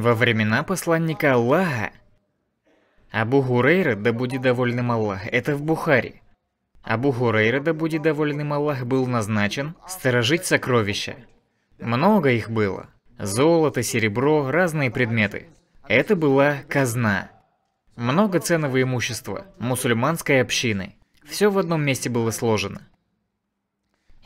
Во времена посланника Аллаха, Абу Гурейра, да будет довольным Аллах, это в Бухаре. Абу Гурейра, да будет довольным Аллах, был назначен сторожить сокровища. Много их было. Золото, серебро, разные предметы. Это была казна. Много ценного имущества, мусульманской общины. Все в одном месте было сложено.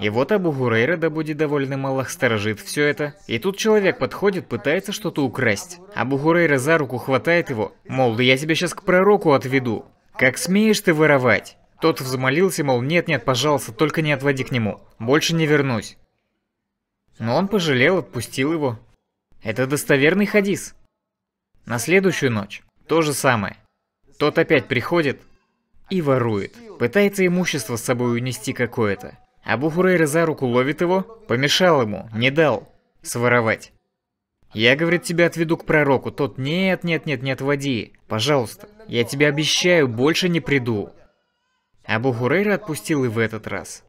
И вот Абу Гурейра, да будет довольным Аллах, сторожит все это. И тут человек подходит, пытается что-то украсть. Абу Гурейра за руку хватает его, мол, да я тебя сейчас к пророку отведу. Как смеешь ты воровать? Тот взмолился, мол, нет-нет, пожалуйста, только не отводи к нему. Больше не вернусь. Но он пожалел, отпустил его. Это достоверный хадис. На следующую ночь то же самое. Тот опять приходит и ворует. Пытается имущество с собой унести какое-то. Абу Хурейра за руку ловит его, помешал ему, не дал своровать. Я, говорит, тебя отведу к пророку. Тот, нет, нет, нет, не отводи. Пожалуйста, я тебе обещаю, больше не приду. Абу Хурейра отпустил и в этот раз.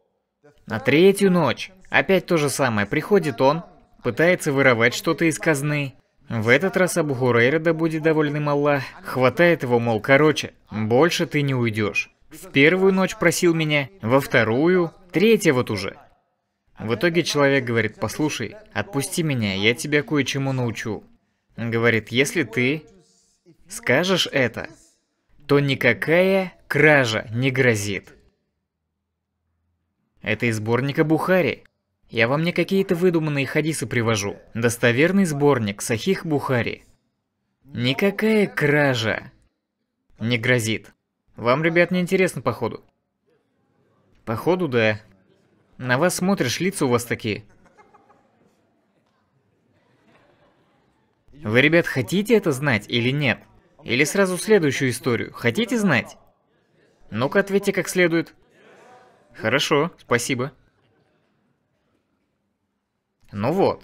На третью ночь. Опять то же самое. Приходит он, пытается воровать что-то из казны. В этот раз Абу Хурейра, да будет довольным Аллах, хватает его, мол, короче, больше ты не уйдешь. В первую ночь просил меня, во вторую, третья вот уже. В итоге человек говорит, послушай, отпусти меня, я тебя кое-чему научу. Говорит, если ты скажешь это, то никакая кража не грозит. Это из сборника Бухари. Я вам не какие-то выдуманные хадисы привожу. Достоверный сборник Сахих Бухари. Никакая кража не грозит. Вам, ребят, не интересно, походу. Походу, да. На вас смотришь, лица у вас такие. Вы, ребят, хотите это знать или нет? Или сразу следующую историю? Хотите знать? Ну-ка, ответьте как следует. Хорошо, спасибо. Ну вот.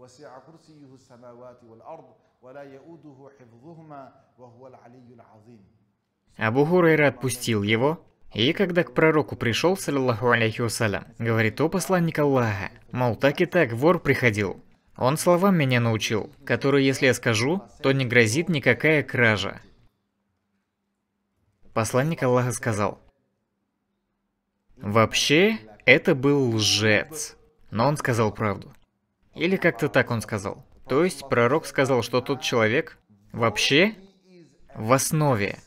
وسع كرسيه السماوات والأرض ولا يؤوده حفظهما وهو العلي العظيم Абу Хурайра отпустил его, и когда к пророку пришел, саллиллаху алейхи вассалям, говорит, о посланник Аллаха, мол, так и так вор приходил. Он словам меня научил, которые, если я скажу, то не грозит никакая кража. Посланник Аллаха сказал, «Вообще, это был лжец». Но он сказал правду. Или как-то так он сказал. То есть пророк сказал, что тот человек вообще в основе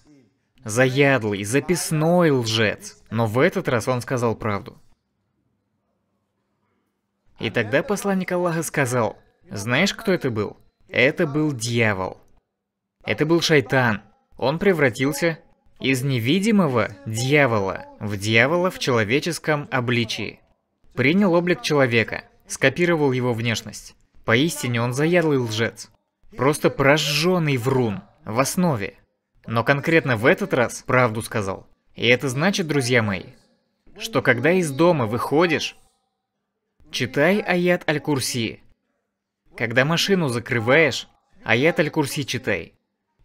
заядлый, записной лжец. Но в этот раз он сказал правду. И тогда посланник Аллаха сказал, знаешь, кто это был? Это был дьявол. Это был шайтан. Он превратился из невидимого дьявола в дьявола в человеческом обличии. Принял облик человека – скопировал его внешность. Поистине он заядлый лжец. Просто прожженный врун. В основе. Но конкретно в этот раз правду сказал. И это значит, друзья мои, что когда из дома выходишь, читай аят Аль-Курси. Когда машину закрываешь, аят Аль-Курси читай.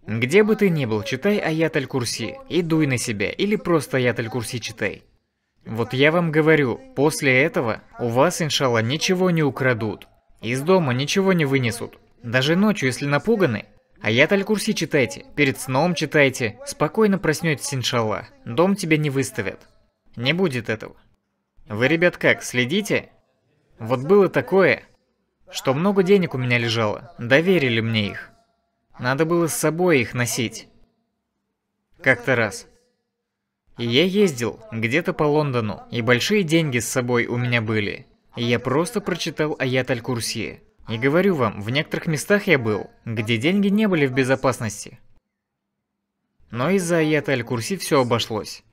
Где бы ты ни был, читай аят Аль-Курси и дуй на себя, или просто аят Аль-Курси читай. Вот я вам говорю, после этого у вас, иншалла, ничего не украдут. Из дома ничего не вынесут. Даже ночью, если напуганы. А я Аль-Курси читайте, перед сном читайте, спокойно проснетесь, иншалла. Дом тебя не выставят. Не будет этого. Вы, ребят, как, следите? Вот было такое, что много денег у меня лежало, доверили мне их. Надо было с собой их носить. Как-то раз. И я ездил где-то по Лондону, и большие деньги с собой у меня были. И я просто прочитал аят Аль-Курси. И говорю вам, в некоторых местах я был, где деньги не были в безопасности. Но из-за аята Аль-Курси все обошлось.